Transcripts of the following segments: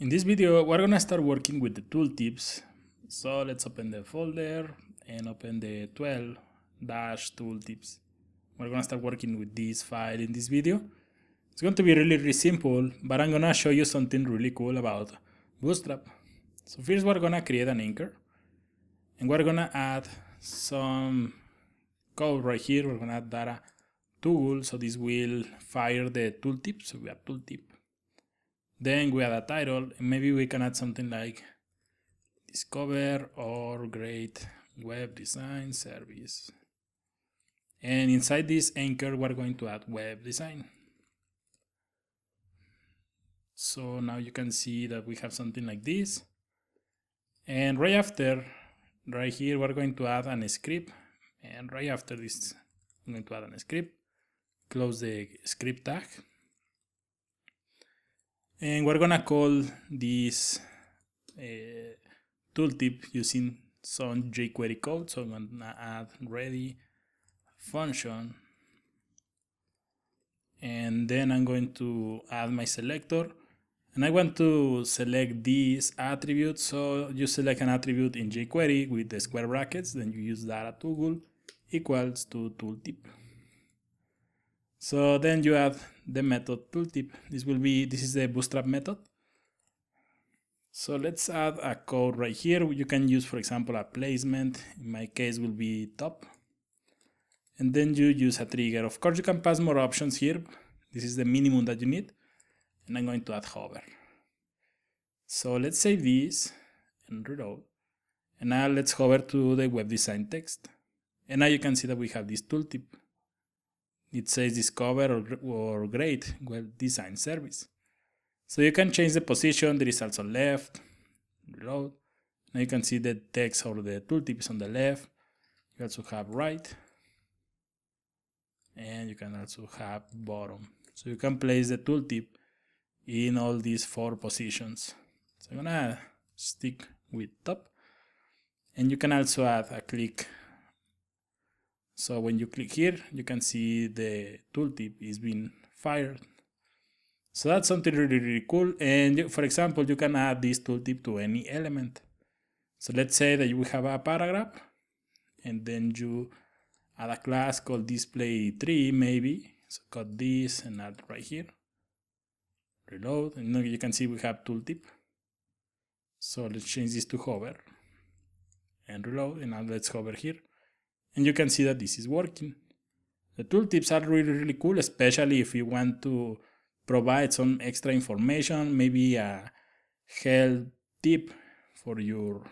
In this video, we're gonna start working with the tooltips. So let's open the folder and open the 12 dash tooltips. We're gonna start working with this file in this video. It's going to be really, really simple, but I'm gonna show you something really cool about Bootstrap. So first we're gonna create an anchor and we're gonna add some code right here. We're gonna add data tool. So this will fire the tooltip. So we have tooltip then we add a title. Maybe we can add something like discover or great web design service. And inside this anchor, we're going to add web design. So now you can see that we have something like this. And right after, right here, we're going to add an script. And right after this, I'm going to add an script. Close the script tag. And we're gonna call this uh, eh, tooltip using some jQuery code. So I'm gonna add ready function. And then I'm going to add my selector. And I want to select this attribute. So you select an attribute in jQuery with the square brackets, then you use that to Google equals to tooltip. So then you add the method tooltip. This will be, this is the bootstrap method. So let's add a code right here. You can use, for example, a placement. In my case will be top. And then you use a trigger. Of course, you can pass more options here. This is the minimum that you need. And I'm going to add hover. So let's save this and reload. And now let's hover to the web design text. And now you can see that we have this tooltip. It says discover or, or grade web design service. So you can change the position. There is also left, reload. Now you can see the text or the tooltip is on the left. You also have right. And you can also have bottom. So you can place the tooltip in all these four positions. So I'm gonna stick with top. And you can also add a click so when you click here, you can see the tooltip is being fired. So that's something really, really cool. And for example, you can add this tooltip to any element. So let's say that you have a paragraph and then you add a class called display3 maybe. So cut this and add right here. Reload and now you can see we have tooltip. So let's change this to hover and reload and now let's hover here and you can see that this is working. The tooltips are really, really cool, especially if you want to provide some extra information, maybe a help tip for your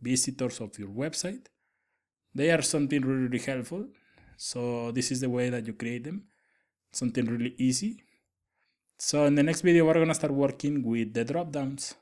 visitors of your website. They are something really, really helpful. So this is the way that you create them. Something really easy. So in the next video, we're gonna start working with the drop downs.